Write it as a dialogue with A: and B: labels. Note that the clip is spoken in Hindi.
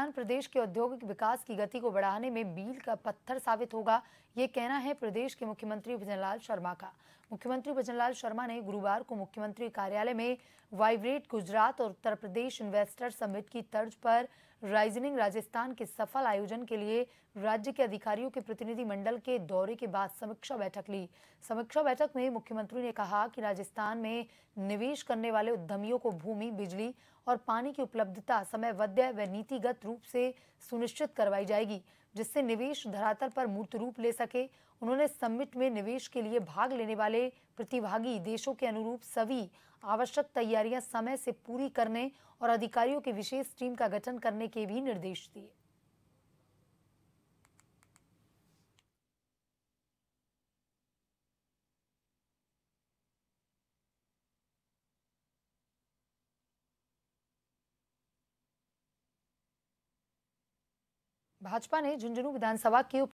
A: किसान प्रदेश के औद्योगिक विकास की गति को बढ़ाने में बील का पत्थर साबित होगा ये कहना है प्रदेश के मुख्यमंत्री भजनलाल शर्मा का मुख्यमंत्री भजनलाल शर्मा ने गुरुवार को मुख्यमंत्री कार्यालय में वाइब्रेट गुजरात और उत्तर प्रदेश इन्वेस्टर समिट की तर्ज पर राइजनिंग राजस्थान के सफल आयोजन के लिए राज्य के अधिकारियों के प्रतिनिधि मंडल के दौरे के बाद समीक्षा बैठक ली समीक्षा बैठक में मुख्यमंत्री ने कहा कि राजस्थान में निवेश करने वाले उद्यमियों को भूमि बिजली और पानी की उपलब्धता समयबद्ध व नीतिगत रूप से सुनिश्चित करवाई जाएगी जिससे निवेश धरातल पर मूर्त रूप ले सके उन्होंने समिट में निवेश के लिए भाग लेने वाले प्रतिभागी देशों के अनुरूप सभी आवश्यक तैयारियां समय से पूरी करने और अधिकारियों की विशेष टीम का गठन करने के भी निर्देश दिए
B: भाजपा ने झुंझुनू विधानसभा के